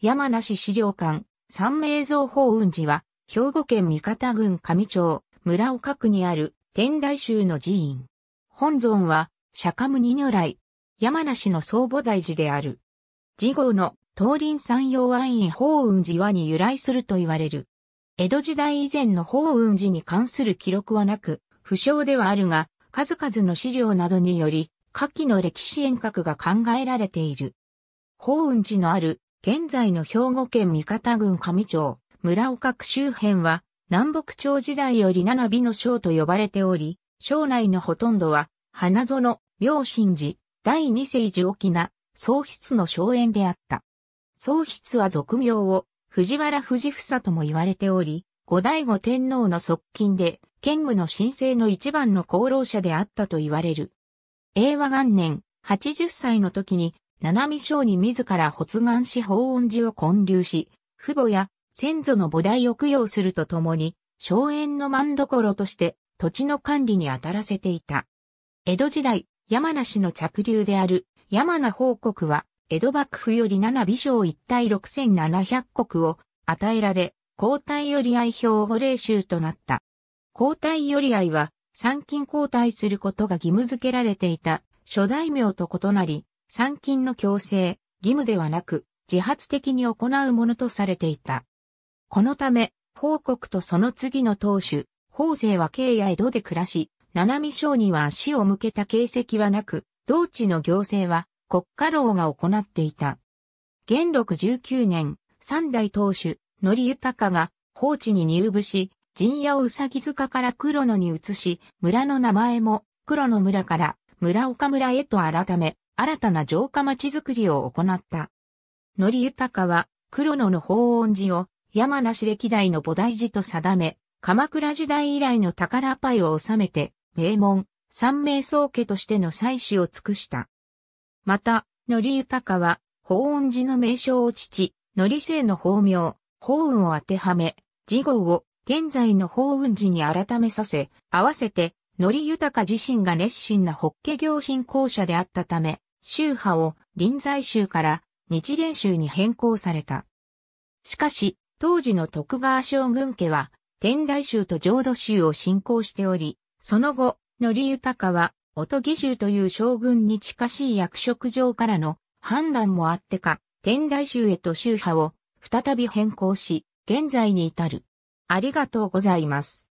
山梨資料館、三名蔵法雲寺は、兵庫県三方郡上町、村岡区にある天台宗の寺院。本尊は、釈迦牟尼如来、山梨の総母大寺である。寺号の東林山陽安院法雲寺はに由来すると言われる。江戸時代以前の法雲寺に関する記録はなく、不詳ではあるが、数々の資料などにより、下記の歴史遠隔が考えられている。法雲寺のある現在の兵庫県三方郡上町、村岡区周辺は、南北朝時代より七尾の省と呼ばれており、省内のほとんどは、花園、明神寺、第二世寺沖縄、宗室の荘園であった。宗室は俗名を、藤原藤房とも言われており、後醍醐天皇の側近で、兼務の神聖の一番の功労者であったと言われる。令和元年、80歳の時に七海商に自ら発願し法恩寺を建立し、父母や先祖の母代を供養するとともに、荘園の万所として土地の管理に当たらせていた。江戸時代、山梨の着流である山名報国は、江戸幕府より七美将一体六千七百国を与えられ、交代より愛表保霊衆となった。交代より愛は、参勤交代することが義務付けられていた諸大名と異なり、参勤の強制、義務ではなく、自発的に行うものとされていた。このため、報告とその次の当主、法政は慶や江戸で暮らし、七海省には足を向けた形跡はなく、同地の行政は国家老が行っていた。元禄19年、三代当主、則豊が法地に入部し、陣屋をうさぎ塚から黒野に移し、村の名前も黒野村から村岡村へと改め、新たな城下町づくりを行った。則豊は、黒野の法恩寺を山梨歴代の菩提寺と定め、鎌倉時代以来の宝パイを収めて、名門、三名宗家としての祭祀を尽くした。また、則豊は、法恩寺の名称を父、り姓の法名、法運を当てはめ、次号を現在の法運寺に改めさせ、合わせて、則豊自身が熱心な法華行信講者であったため、宗派を臨済宗から日蓮宗に変更された。しかし、当時の徳川将軍家は、天台宗と浄土宗を信仰しており、その後、のりゆたかは、音義宗という将軍に近しい役職上からの判断もあってか、天台宗へと宗派を再び変更し、現在に至る。ありがとうございます。